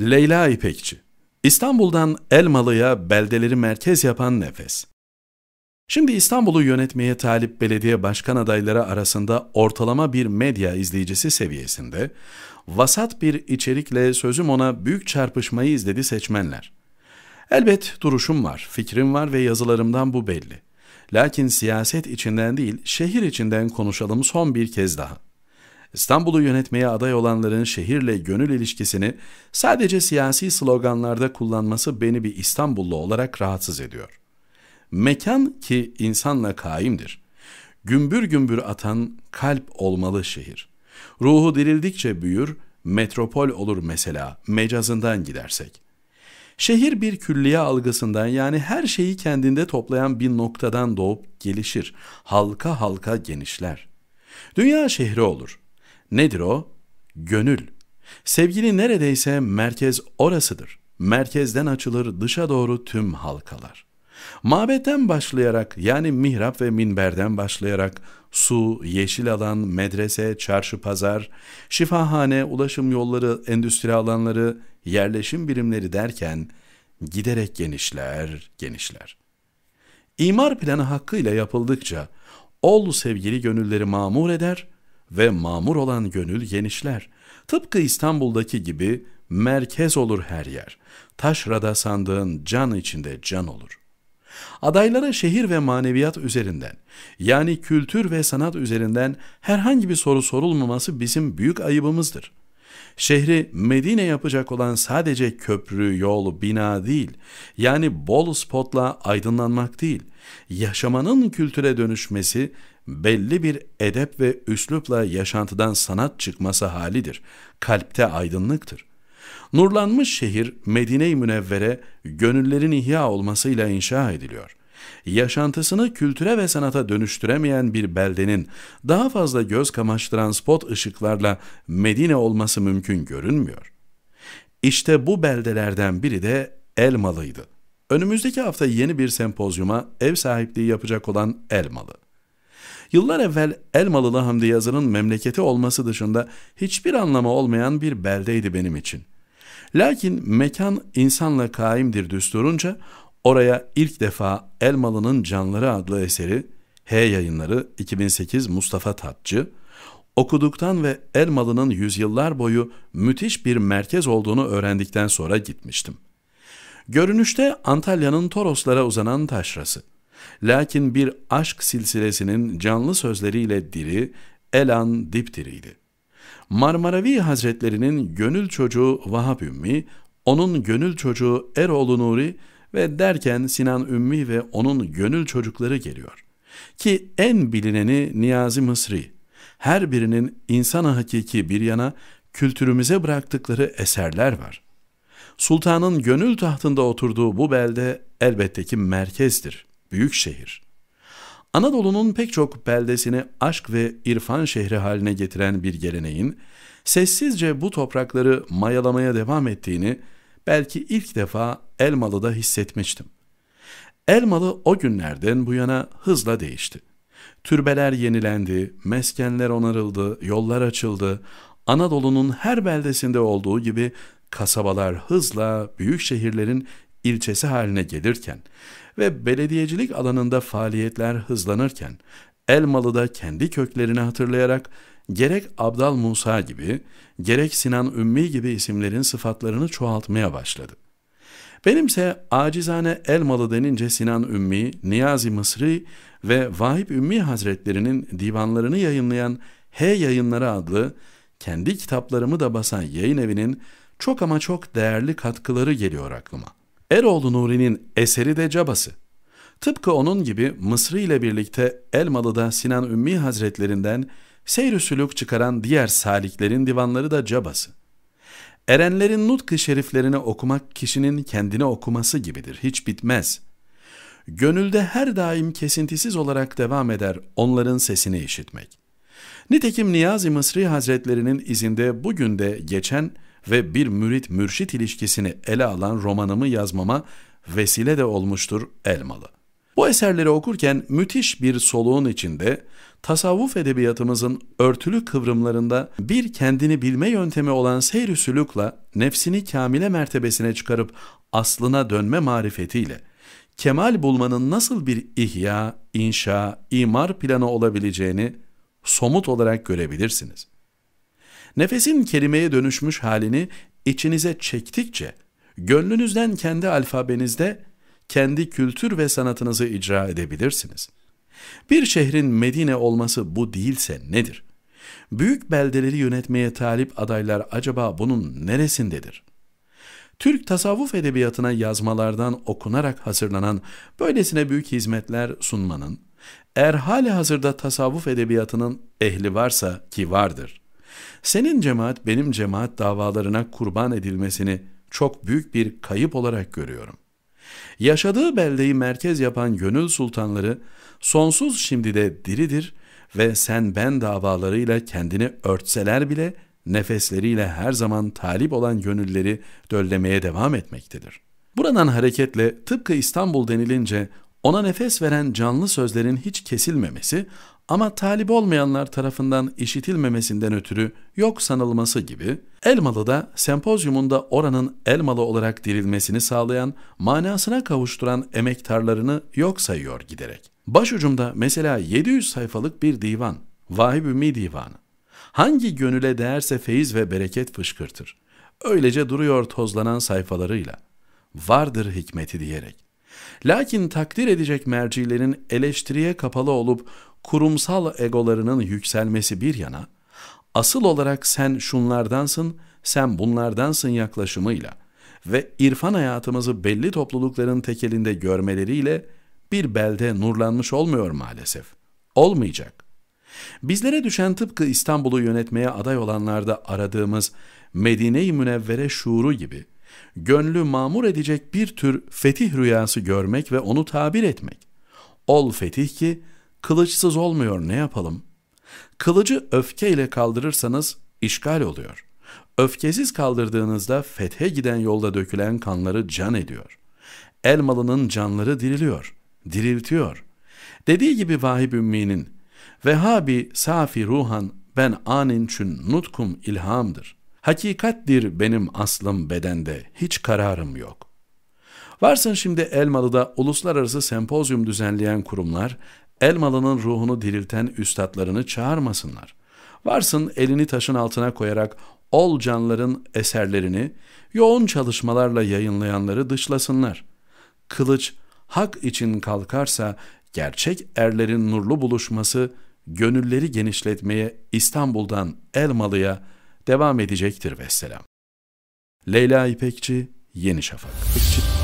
Leyla İpekçi İstanbul'dan Elmalı'ya beldeleri merkez yapan nefes. Şimdi İstanbul'u yönetmeye talip belediye başkan adayları arasında ortalama bir medya izleyicisi seviyesinde, vasat bir içerikle sözüm ona büyük çarpışmayı izledi seçmenler. Elbet duruşum var, fikrim var ve yazılarımdan bu belli. Lakin siyaset içinden değil, şehir içinden konuşalım son bir kez daha. İstanbul'u yönetmeye aday olanların şehirle gönül ilişkisini sadece siyasi sloganlarda kullanması beni bir İstanbullu olarak rahatsız ediyor. Mekan ki insanla kaimdir. Gümbür gümbür atan kalp olmalı şehir. Ruhu dirildikçe büyür, metropol olur mesela mecazından gidersek. Şehir bir külliye algısından yani her şeyi kendinde toplayan bir noktadan doğup gelişir. Halka halka genişler. Dünya şehri olur. Nedir o? Gönül. Sevgili neredeyse merkez orasıdır. Merkezden açılır dışa doğru tüm halkalar. Mabetten başlayarak yani mihrap ve minberden başlayarak su, yeşil alan, medrese, çarşı pazar, şifahane, ulaşım yolları, endüstri alanları, yerleşim birimleri derken giderek genişler, genişler. İmar planı hakkıyla yapıldıkça ol sevgili gönülleri mamur eder, ve mamur olan gönül genişler. Tıpkı İstanbul'daki gibi merkez olur her yer. Taşrada sandığın can içinde can olur. Adaylara şehir ve maneviyat üzerinden yani kültür ve sanat üzerinden herhangi bir soru sorulmaması bizim büyük ayıbımızdır. Şehri Medine yapacak olan sadece köprü, yol, bina değil, yani bol spotla aydınlanmak değil, yaşamanın kültüre dönüşmesi belli bir edep ve üslupla yaşantıdan sanat çıkması halidir. Kalpte aydınlıktır. Nurlanmış şehir Medine-i Münevvere gönüllerin ihya olmasıyla inşa ediliyor. Yaşantısını kültüre ve sanata dönüştüremeyen bir beldenin daha fazla göz kamaştıran spot ışıklarla Medine olması mümkün görünmüyor. İşte bu beldelerden biri de Elmalı'ydı. Önümüzdeki hafta yeni bir sempozyuma ev sahipliği yapacak olan Elmalı. Yıllar evvel Elmalılı Hamdi Yazır'ın memleketi olması dışında hiçbir anlamı olmayan bir beldeydi benim için. Lakin mekan insanla kaimdir düsturunca oraya ilk defa Elmalı'nın Canları adlı eseri H yayınları 2008 Mustafa Tatçı, okuduktan ve Elmalı'nın yüzyıllar boyu müthiş bir merkez olduğunu öğrendikten sonra gitmiştim. Görünüşte Antalya'nın Toroslara uzanan taşrası. Lakin bir aşk silsilesinin canlı sözleriyle diri, elan dipdiriydi. Marmaravi Hazretlerinin gönül çocuğu Vahap Ümmi, onun gönül çocuğu Eroğlu Nuri ve derken Sinan Ümmi ve onun gönül çocukları geliyor. Ki en bilineni Niyazi Mısri. Her birinin insana hakiki bir yana kültürümüze bıraktıkları eserler var. Sultanın gönül tahtında oturduğu bu belde elbette ki merkezdir büyük şehir. Anadolu'nun pek çok beldesini aşk ve irfan şehri haline getiren bir geleneğin sessizce bu toprakları mayalamaya devam ettiğini belki ilk defa Elmalı'da hissetmiştim. Elmalı o günlerden bu yana hızla değişti. Türbeler yenilendi, meskenler onarıldı, yollar açıldı. Anadolu'nun her beldesinde olduğu gibi kasabalar hızla büyük şehirlerin ilçesi haline gelirken ve belediyecilik alanında faaliyetler hızlanırken Elmalı'da kendi köklerini hatırlayarak gerek Abdal Musa gibi gerek Sinan Ümmi gibi isimlerin sıfatlarını çoğaltmaya başladı. Benimse acizane Elmalı denince Sinan Ümmi, Niyazi Mısri ve Vahip Ümmi Hazretlerinin divanlarını yayınlayan H Yayınları adlı kendi kitaplarımı da basan yayın evinin çok ama çok değerli katkıları geliyor aklıma. Eroğlu Nuri'nin eseri de cabası. Tıpkı onun gibi Mısri ile birlikte Elmalı'da Sinan Ümmi Hazretlerinden seyr sülük çıkaran diğer saliklerin divanları da cabası. Erenlerin nutkı şeriflerini okumak kişinin kendine okuması gibidir, hiç bitmez. Gönülde her daim kesintisiz olarak devam eder onların sesini işitmek. Nitekim Niyazi Mısri Hazretlerinin izinde bugün de geçen ve bir mürit-mürşit ilişkisini ele alan romanımı yazmama vesile de olmuştur Elmalı. Bu eserleri okurken müthiş bir soluğun içinde tasavvuf edebiyatımızın örtülü kıvrımlarında bir kendini bilme yöntemi olan seyr sülükla nefsini kamile mertebesine çıkarıp aslına dönme marifetiyle kemal bulmanın nasıl bir ihya, inşa, imar planı olabileceğini somut olarak görebilirsiniz.'' Nefesin kelimeye dönüşmüş halini içinize çektikçe, gönlünüzden kendi alfabenizde kendi kültür ve sanatınızı icra edebilirsiniz. Bir şehrin Medine olması bu değilse nedir? Büyük beldeleri yönetmeye talip adaylar acaba bunun neresindedir? Türk tasavvuf edebiyatına yazmalardan okunarak hazırlanan böylesine büyük hizmetler sunmanın, eğer hali hazırda tasavvuf edebiyatının ehli varsa ki vardır.'' Senin cemaat benim cemaat davalarına kurban edilmesini çok büyük bir kayıp olarak görüyorum. Yaşadığı beldeyi merkez yapan gönül sultanları sonsuz şimdi de diridir ve sen ben davalarıyla kendini örtseler bile nefesleriyle her zaman talip olan gönülleri döllemeye devam etmektedir. Buradan hareketle tıpkı İstanbul denilince ona nefes veren canlı sözlerin hiç kesilmemesi ama talip olmayanlar tarafından işitilmemesinden ötürü yok sanılması gibi, Elmalı'da sempozyumunda oranın Elmalı olarak dirilmesini sağlayan, manasına kavuşturan emektarlarını yok sayıyor giderek. Başucumda mesela 700 sayfalık bir divan, Vahib Ümmi Divanı. Hangi gönüle değerse feyiz ve bereket fışkırtır. Öylece duruyor tozlanan sayfalarıyla. Vardır hikmeti diyerek. Lakin takdir edecek mercilerin eleştiriye kapalı olup kurumsal egolarının yükselmesi bir yana, asıl olarak sen şunlardansın, sen bunlardansın yaklaşımıyla ve irfan hayatımızı belli toplulukların tekelinde görmeleriyle bir belde nurlanmış olmuyor maalesef. Olmayacak. Bizlere düşen tıpkı İstanbul'u yönetmeye aday olanlarda aradığımız Medine-i Münevvere şuuru gibi gönlü mamur edecek bir tür fetih rüyası görmek ve onu tabir etmek. Ol fetih ki kılıçsız olmuyor ne yapalım? Kılıcı öfkeyle kaldırırsanız işgal oluyor. Öfkesiz kaldırdığınızda fethe giden yolda dökülen kanları can ediyor. Elmalının canları diriliyor, diriltiyor. Dediği gibi Vahib Ümmi'nin Vehhabi safi ruhan ben anin çün nutkum ilhamdır. Hakikattir benim aslım bedende, hiç kararım yok. Varsın şimdi Elmalı'da uluslararası sempozyum düzenleyen kurumlar, Elmalı'nın ruhunu dirilten üstadlarını çağırmasınlar. Varsın elini taşın altına koyarak ol canların eserlerini yoğun çalışmalarla yayınlayanları dışlasınlar. Kılıç hak için kalkarsa gerçek erlerin nurlu buluşması gönülleri genişletmeye İstanbul'dan Elmalı'ya devam edecektir vesselam. Leyla İpekçi, Yeni Şafak.